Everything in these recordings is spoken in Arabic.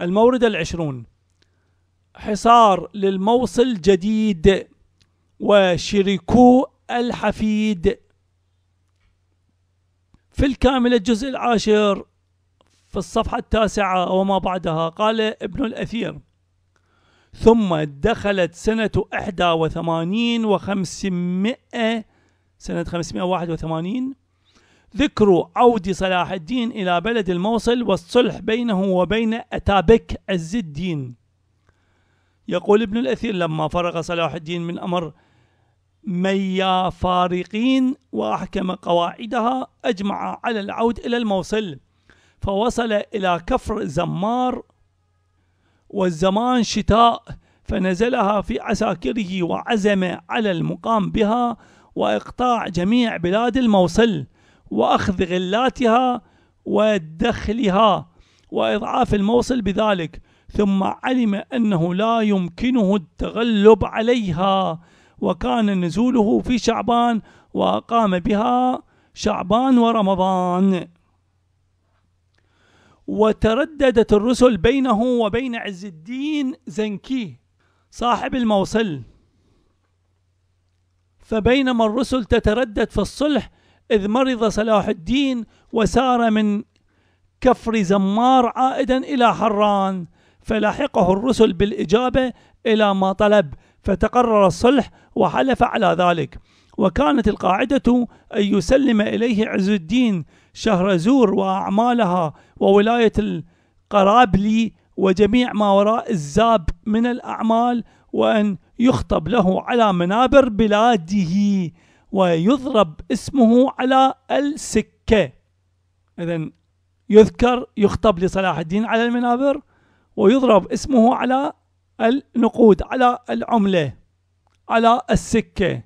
المورد العشرون حصار للموصل جديد وشركو الحفيد في الكامل الجزء العاشر في الصفحة التاسعة وما بعدها قال ابن الأثير ثم دخلت سنة إحدى وثمانين وخمسمائة سنة خمسمائة واحد وثمانين ذكر عود صلاح الدين إلى بلد الموصل والصلح بينه وبين أتابك عز الدين يقول ابن الأثير لما فرغ صلاح الدين من أمر ميا فارقين وأحكم قواعدها أجمع على العود إلى الموصل فوصل إلى كفر زمار والزمان شتاء فنزلها في عساكره وعزم على المقام بها وإقطاع جميع بلاد الموصل وأخذ غلاتها ودخلها وإضعاف الموصل بذلك ثم علم أنه لا يمكنه التغلب عليها وكان نزوله في شعبان وأقام بها شعبان ورمضان وترددت الرسل بينه وبين عز الدين زنكي صاحب الموصل فبينما الرسل تتردد في الصلح إذ مرض صلاح الدين وسار من كفر زمار عائدا إلى حران فلحقه الرسل بالإجابة إلى ما طلب فتقرر الصلح وحلف على ذلك وكانت القاعدة أن يسلم إليه عز الدين شهرزور وأعمالها وولاية القرابلي وجميع ما وراء الزاب من الأعمال وأن يخطب له على منابر بلاده ويضرب اسمه على السكة إذا يذكر يخطب لصلاح الدين على المنابر ويضرب اسمه على النقود على العملة على السكة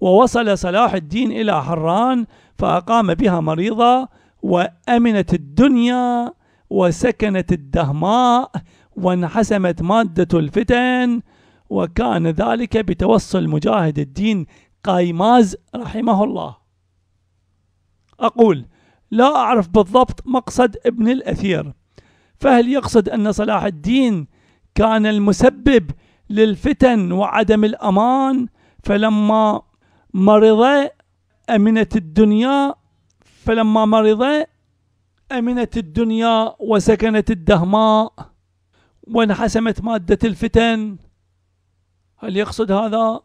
ووصل صلاح الدين إلى حران فأقام بها مريضة وأمنت الدنيا وسكنت الدهماء وانحسمت مادة الفتن وكان ذلك بتوصل مجاهد الدين قايماز رحمه الله أقول لا أعرف بالضبط مقصد ابن الأثير فهل يقصد أن صلاح الدين كان المسبب للفتن وعدم الأمان فلما مرض أمنت الدنيا فلما مرض أمنت الدنيا وسكنت الدهماء وانحسمت مادة الفتن هل يقصد هذا؟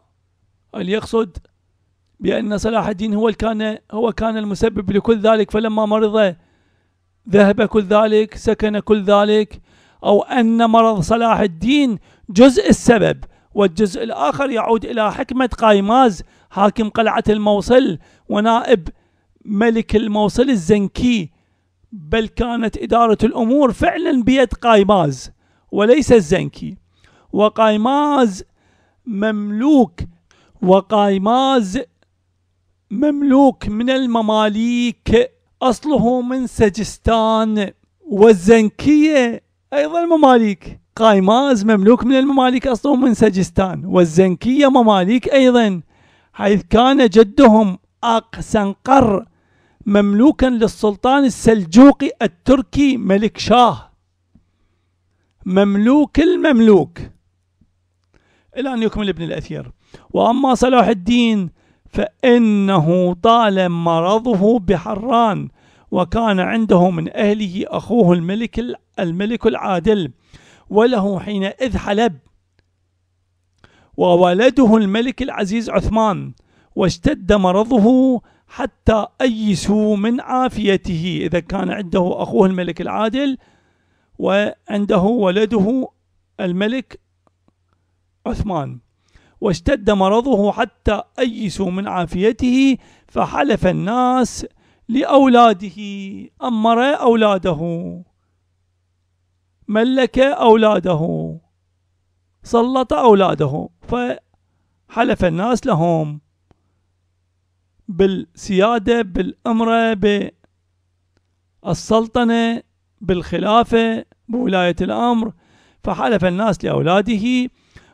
هل يقصد بأن صلاح الدين هو كان هو كان المسبب لكل ذلك فلما مرض ذهب كل ذلك سكن كل ذلك أو أن مرض صلاح الدين جزء السبب والجزء الآخر يعود إلى حكمة قايماز حاكم قلعة الموصل ونائب ملك الموصل الزنكي بل كانت إدارة الأمور فعلا بيد قايماز وليس الزنكي وقايماز مملوك وقايماز مملوك من المماليك أصله من سجستان والزنكية أيضا مماليك قايماز مملوك من المماليك أصله من سجستان والزنكية مماليك أيضا حيث كان جدهم أقسنقر مملوكا للسلطان السلجوقي التركي ملك شاه مملوك المملوك إلى أن يكمل ابن الأثير وأما صلاح الدين فإنه طال مرضه بحران وكان عنده من أهله أخوه الملك الملك العادل وله حينئذ حلب وولده الملك العزيز عثمان واشتد مرضه حتى أيسوا من عافيته إذا كان عنده أخوه الملك العادل وعنده ولده الملك عثمان واشتد مرضه حتى أيسوا من عافيته فحلف الناس لأولاده أمر أولاده ملك أولاده سلط أولاده فحلف الناس لهم بالسيادة بالأمر بالسلطنة بالخلافة بولاية الأمر فحلف الناس لأولاده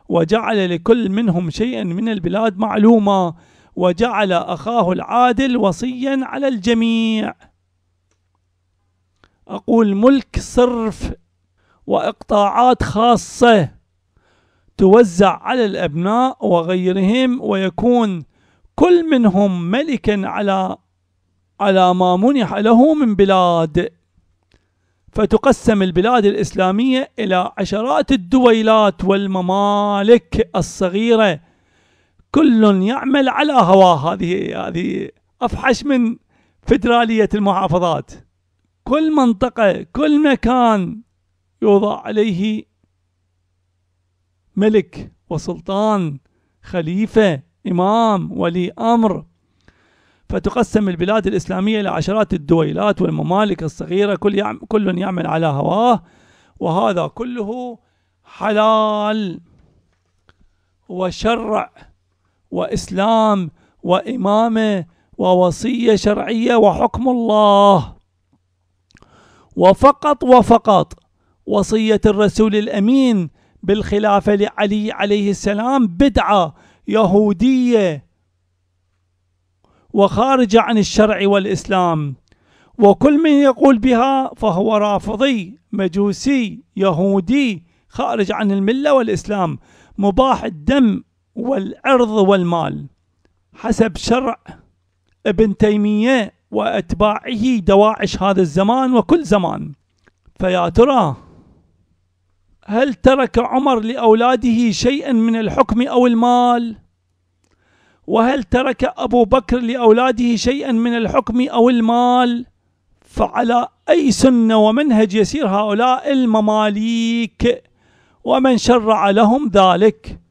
وجعل لكل منهم شيئا من البلاد معلومة وجعل أخاه العادل وصيا على الجميع أقول ملك صرف وإقطاعات خاصة توزع على الأبناء وغيرهم ويكون كل منهم ملكا على على ما منح له من بلاد فتقسم البلاد الإسلامية إلى عشرات الدويلات والممالك الصغيرة كل يعمل على هواه هذه هذه أفحش من فدرالية المحافظات كل منطقة كل مكان يوضع عليه ملك وسلطان خليفة إمام ولي أمر فتقسم البلاد الإسلامية إلى عشرات الدويلات والممالك الصغيرة كل يعمل كل يعمل على هواه وهذا كله حلال وشرع وإسلام وإمامة ووصية شرعية وحكم الله وفقط وفقط وصية الرسول الأمين بالخلافة لعلي عليه السلام بدعة يهودية وخارجة عن الشرع والإسلام وكل من يقول بها فهو رافضي مجوسي يهودي خارج عن الملة والإسلام مباح الدم والعرض والمال حسب شرع ابن تيمية وأتباعه دواعش هذا الزمان وكل زمان فيا ترى هل ترك عمر لأولاده شيئا من الحكم أو المال؟ وهل ترك أبو بكر لأولاده شيئا من الحكم أو المال فعلى أي سنة ومنهج يسير هؤلاء المماليك ومن شرع لهم ذلك